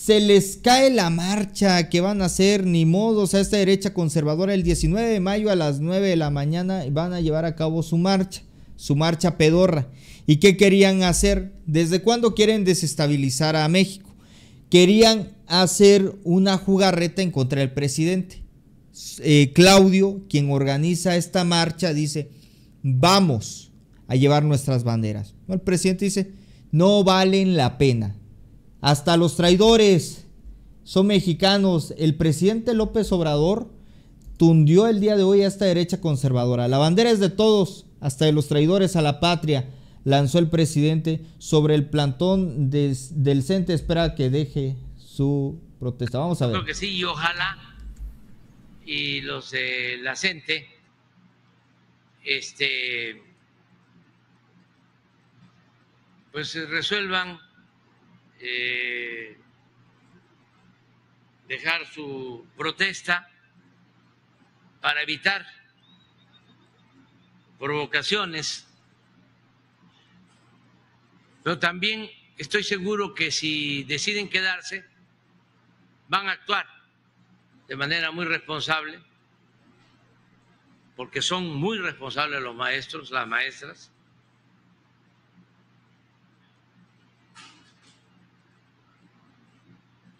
se les cae la marcha que van a hacer, ni modo, o sea, esta derecha conservadora el 19 de mayo a las 9 de la mañana van a llevar a cabo su marcha, su marcha pedorra. ¿Y qué querían hacer? ¿Desde cuándo quieren desestabilizar a México? Querían hacer una jugarreta en contra del presidente. Eh, Claudio, quien organiza esta marcha, dice, vamos a llevar nuestras banderas. El presidente dice, no valen la pena hasta los traidores son mexicanos. El presidente López Obrador tundió el día de hoy a esta derecha conservadora. La bandera es de todos, hasta de los traidores a la patria, lanzó el presidente sobre el plantón del CENTE. Espera que deje su protesta. Vamos a ver. Creo que sí, y ojalá y los de la CENTE este, pues resuelvan eh, dejar su protesta para evitar provocaciones, pero también estoy seguro que si deciden quedarse, van a actuar de manera muy responsable, porque son muy responsables los maestros, las maestras,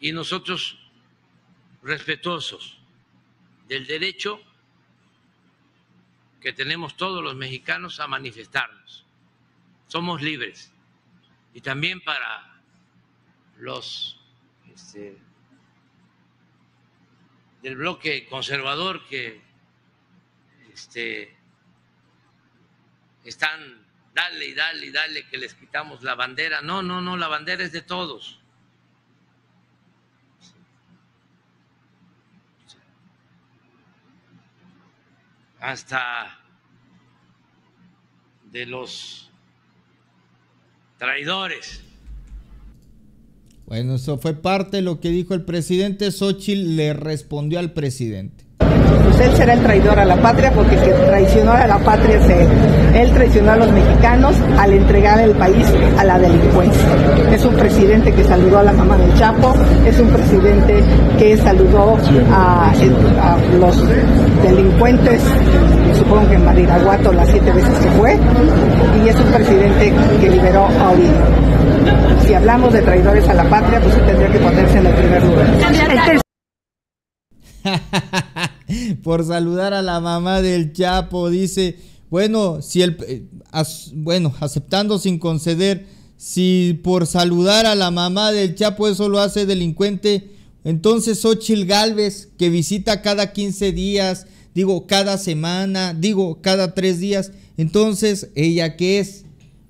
y nosotros respetuosos del derecho que tenemos todos los mexicanos a manifestarnos. Somos libres. Y también para los este, del bloque conservador que este, están, dale y dale y dale que les quitamos la bandera. No, no, no, la bandera es de todos. hasta de los traidores. Bueno, eso fue parte de lo que dijo el presidente. Xochitl le respondió al presidente. Pues él será el traidor a la patria porque el que traicionó a la patria es él. Él traicionó a los mexicanos al entregar el país a la delincuencia. Es un presidente que saludó a la mamá del Chapo, es un presidente que saludó a, los delincuentes, supongo que en Mariraguato las siete veces que fue, y es un presidente que liberó a Oriente. Si hablamos de traidores a la patria, pues tendría que ponerse en el primer lugar. por saludar a la mamá del Chapo. Dice, bueno, si el, eh, bueno, aceptando sin conceder, si por saludar a la mamá del Chapo eso lo hace delincuente, entonces Ochil Galvez, que visita cada 15 días, digo, cada semana, digo, cada tres días, entonces, ¿ella qué es?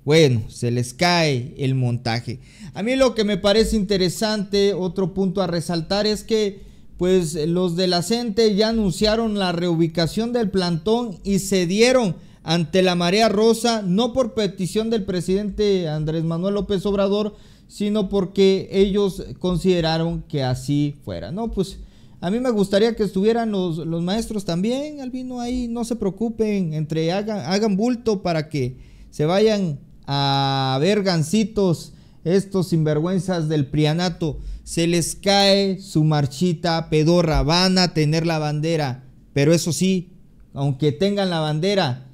Bueno, se les cae el montaje. A mí lo que me parece interesante, otro punto a resaltar, es que pues eh, los de la CENTE ya anunciaron la reubicación del plantón y cedieron ante la marea rosa, no por petición del presidente Andrés Manuel López Obrador, sino porque ellos consideraron que así fuera. No, pues a mí me gustaría que estuvieran los, maestros también, Albino, ahí, no se preocupen, entre hagan, hagan bulto para que se vayan a ver gancitos estos sinvergüenzas del prianato se les cae su marchita pedorra, van a tener la bandera, pero eso sí, aunque tengan la bandera,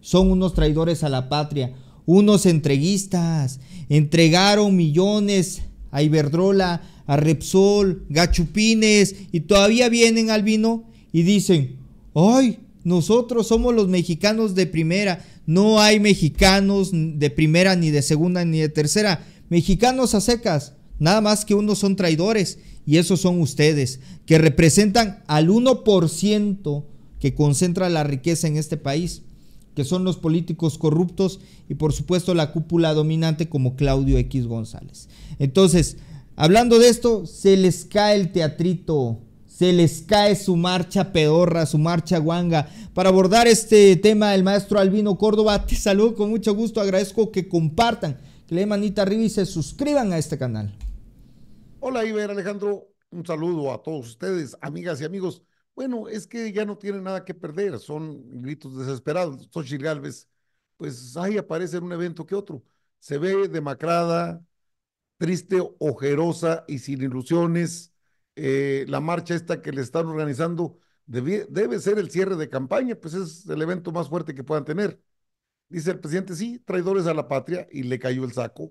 son unos traidores a la patria, unos entreguistas, entregaron millones a Iberdrola, a Repsol, Gachupines, y todavía vienen al vino y dicen, ¡ay! Nosotros somos los mexicanos de primera, no hay mexicanos de primera, ni de segunda, ni de tercera, mexicanos a secas. Nada más que unos son traidores y esos son ustedes, que representan al 1% que concentra la riqueza en este país, que son los políticos corruptos y por supuesto la cúpula dominante como Claudio X González. Entonces, hablando de esto, se les cae el teatrito, se les cae su marcha pedorra, su marcha guanga. Para abordar este tema, el maestro Albino Córdoba, te saludo con mucho gusto, agradezco que compartan, que le den manita arriba y se suscriban a este canal. Hola Iber Alejandro, un saludo a todos ustedes, amigas y amigos. Bueno, es que ya no tienen nada que perder, son gritos desesperados. Xochitl Galvez, pues ahí aparece en un evento que otro. Se ve demacrada, triste, ojerosa y sin ilusiones. Eh, la marcha esta que le están organizando debe ser el cierre de campaña, pues es el evento más fuerte que puedan tener. Dice el presidente, sí, traidores a la patria, y le cayó el saco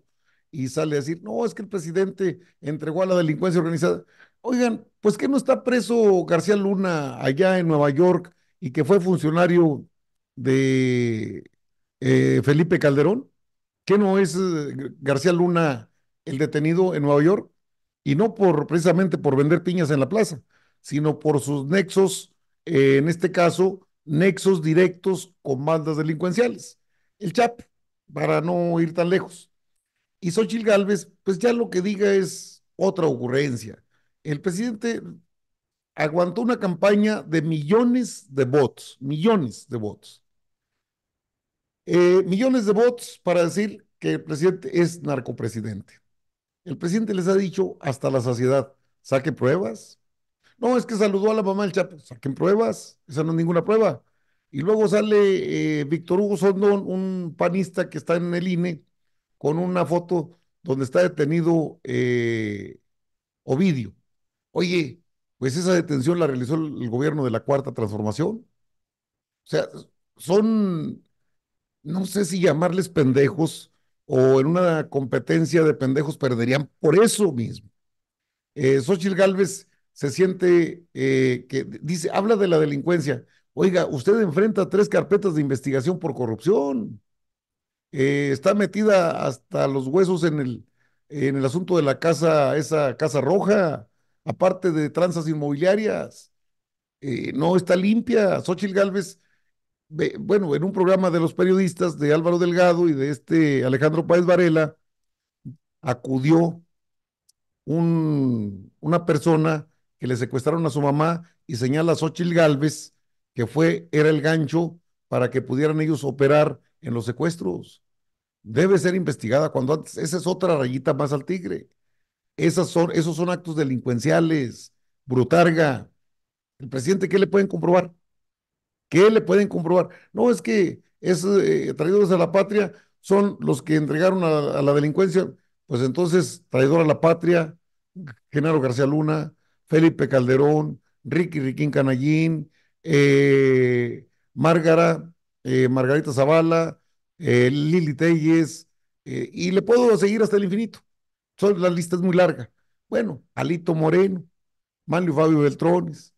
y sale a decir, no, es que el presidente entregó a la delincuencia organizada. Oigan, pues que no está preso García Luna allá en Nueva York y que fue funcionario de eh, Felipe Calderón. ¿Qué no es eh, García Luna el detenido en Nueva York? Y no por precisamente por vender piñas en la plaza, sino por sus nexos, eh, en este caso, nexos directos con bandas delincuenciales. El chap para no ir tan lejos. Y Xochitl Gálvez, pues ya lo que diga es otra ocurrencia. El presidente aguantó una campaña de millones de votos, millones de votos. Eh, millones de votos para decir que el presidente es narcopresidente. El presidente les ha dicho hasta la saciedad, saque pruebas. No, es que saludó a la mamá del Chapo, saquen pruebas, esa no es ninguna prueba. Y luego sale eh, Víctor Hugo Sondón, un panista que está en el INE, con una foto donde está detenido eh, Ovidio. Oye, pues esa detención la realizó el gobierno de la Cuarta Transformación. O sea, son, no sé si llamarles pendejos o en una competencia de pendejos perderían por eso mismo. Eh, Xochitl Galvez se siente eh, que dice, habla de la delincuencia. Oiga, usted enfrenta tres carpetas de investigación por corrupción. Eh, está metida hasta los huesos en el, en el asunto de la casa, esa casa roja, aparte de tranzas inmobiliarias. Eh, no está limpia. Xochitl Galvez, bueno, en un programa de los periodistas de Álvaro Delgado y de este Alejandro Páez Varela, acudió un, una persona que le secuestraron a su mamá y señala a Xochitl Galvez que fue, era el gancho para que pudieran ellos operar en los secuestros. Debe ser investigada cuando antes. Esa es otra rayita más al tigre. Esas son, esos son actos delincuenciales, brutarga. El presidente, ¿qué le pueden comprobar? ¿Qué le pueden comprobar? No es que esos eh, traidores a la patria son los que entregaron a, la delincuencia. Pues entonces, traidor a la patria, Genaro García Luna, Felipe Calderón, Ricky Riquín Canallín, eh, Márgara, eh, Margarita Zavala, eh, Lili Telles, eh, y le puedo seguir hasta el infinito. la lista es muy larga. Bueno, Alito Moreno, Manlio Fabio Beltrones,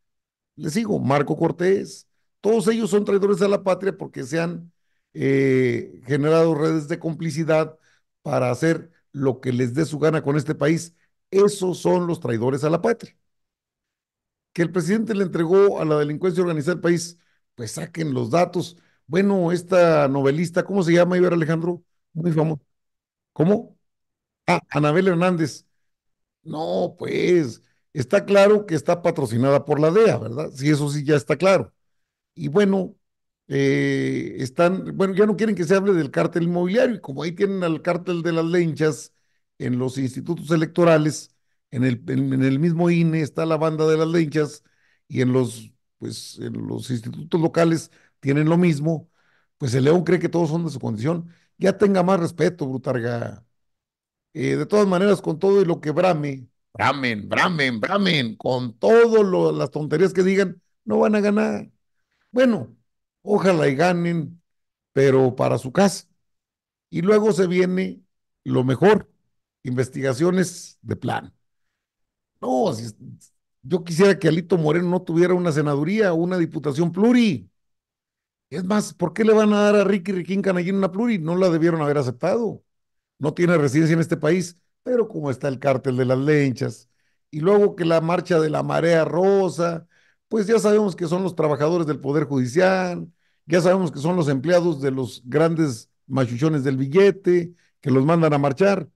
le sigo, Marco Cortés, todos ellos son traidores a la patria porque se han generado redes de complicidad para hacer lo que les dé su gana con este país. Esos son los traidores a la patria. Que el presidente le entregó a la delincuencia organizada del país, pues saquen los datos. Bueno, esta novelista, ¿cómo se llama Iber Alejandro? Muy famoso. ¿Cómo? Ah, Anabel Hernández. No, pues, está claro que está patrocinada por la DEA, ¿verdad? Sí, eso sí ya está claro. Y bueno, eh, están, bueno, ya no quieren que se hable del cártel inmobiliario, y como ahí tienen al cártel de las lenchas en los institutos electorales, en el, en, el mismo INE está la banda de las lenchas, y en los, pues, en los institutos locales tienen lo mismo, pues el león cree que todos son de su condición. Ya tenga más respeto, Brutarga. Eh, de todas maneras, con todo y lo que brame, bramen, bramen, bramen, con todas las tonterías que digan, no van a ganar. Bueno, ojalá y ganen, pero para su casa. Y luego se viene lo mejor, investigaciones de plan. No, yo quisiera que Alito Moreno no tuviera una senaduría una diputación pluri. Es más, ¿por qué le van a dar a Ricky Riquín Canallín una pluri? No la debieron haber aceptado. No tiene residencia en este país, pero como está el cártel de las lenchas, y luego que la marcha de la marea rosa, pues ya sabemos que son los trabajadores del Poder Judicial, ya sabemos que son los empleados de los grandes machuchones del billete, que los mandan a marchar,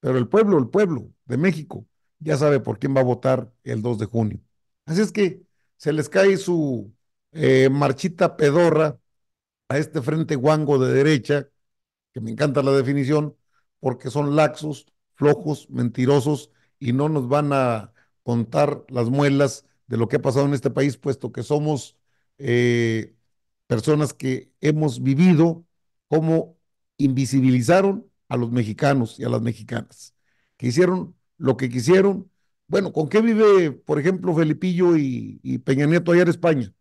pero el pueblo, el pueblo de México, ya sabe por quién va a votar el 2 de junio. Así es que se les cae su eh, Marchita Pedorra a este frente guango de derecha, que me encanta la definición, porque son laxos, flojos, mentirosos y no nos van a contar las muelas de lo que ha pasado en este país, puesto que somos eh, personas que hemos vivido cómo invisibilizaron a los mexicanos y a las mexicanas, que hicieron lo que quisieron. Bueno, ¿con qué vive, por ejemplo, Felipillo y, y Peña Nieto allá en España?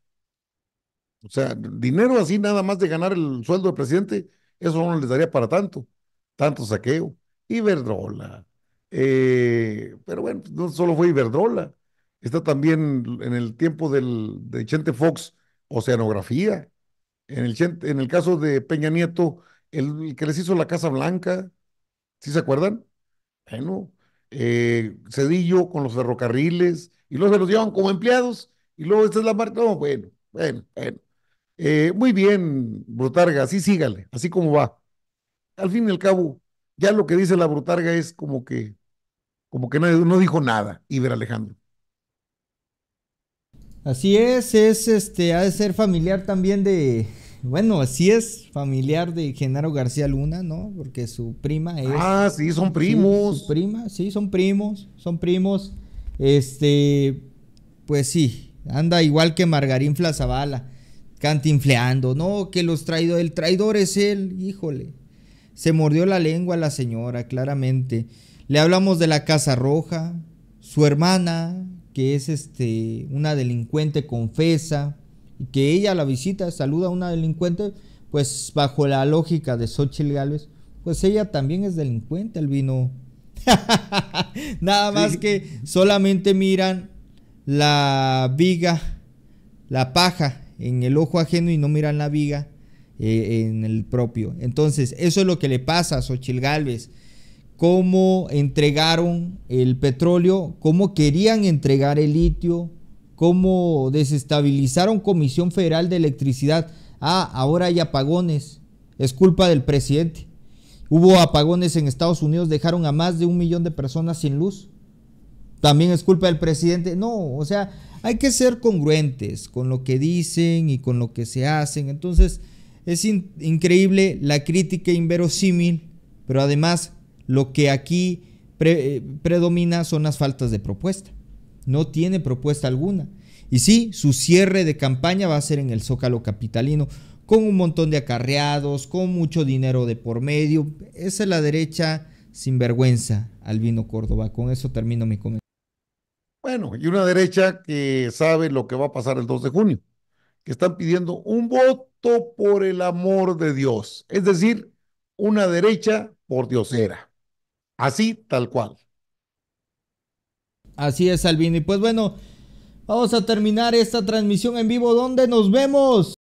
O sea, dinero así nada más de ganar el sueldo de presidente, eso no les daría para tanto, tanto saqueo. Iberdrola. Eh, pero bueno, pues, no solo fue Iberdrola, está también en el tiempo del, de Chente Fox, oceanografía. En el, en el caso de Peña Nieto, el, que les hizo la Casa Blanca, ¿sí se acuerdan? Bueno, eh, Cedillo con los ferrocarriles, y luego se los llevan como empleados, y luego esta es la marca, bueno, bueno, bueno. Eh, muy bien, Brutarga, así sígale, así como va. Al fin y al cabo, ya lo que dice la Brutarga es como que, como que no, dijo nada, Iber Alejandro. Así es, es este, ha de ser familiar también de, bueno, así es, familiar de Genaro García Luna, ¿no? Porque su prima es. Ah, sí, son primos. su prima, sí, son primos, son primos. Este, pues sí, anda igual que Margarín Flazabala cantinfleando, no, que los traidores, el traidor es él, híjole. Se mordió la lengua la señora, claramente. Le hablamos de la Casa Roja, su hermana, que es este, una delincuente confesa, y que ella la visita, saluda a una delincuente, pues bajo la lógica de Xochitl Gálvez, pues ella también es delincuente, el vino Nada más que solamente miran la viga, la paja en el ojo ajeno y no miran la viga eh, en el propio. Entonces, eso es lo que le pasa a Xochil Gálvez. Cómo entregaron el petróleo, cómo querían entregar el litio, cómo desestabilizaron Comisión Federal de Electricidad. Ah, ahora hay apagones. Es culpa del presidente. Hubo apagones en Estados Unidos, dejaron a más de un millón de personas sin luz también es culpa del presidente. No, o sea, hay que ser congruentes con lo que dicen y con lo que se hacen. Entonces, es increíble la crítica inverosímil, pero además lo que aquí eh, predomina son las faltas de propuesta. No tiene propuesta alguna. Y sí, su cierre de campaña va a ser en el Zócalo Capitalino, con un montón de acarreados, con mucho dinero de por medio. Esa es la derecha sin sinvergüenza, Albino Córdoba. Con eso termino mi comentario. Bueno, y una derecha que sabe lo que va a pasar el 2 de junio, que están pidiendo un voto por el amor de Dios, es decir, una derecha por Diosera, así tal cual. Así es, y Pues bueno, vamos a terminar esta transmisión en vivo. ¿Dónde nos vemos?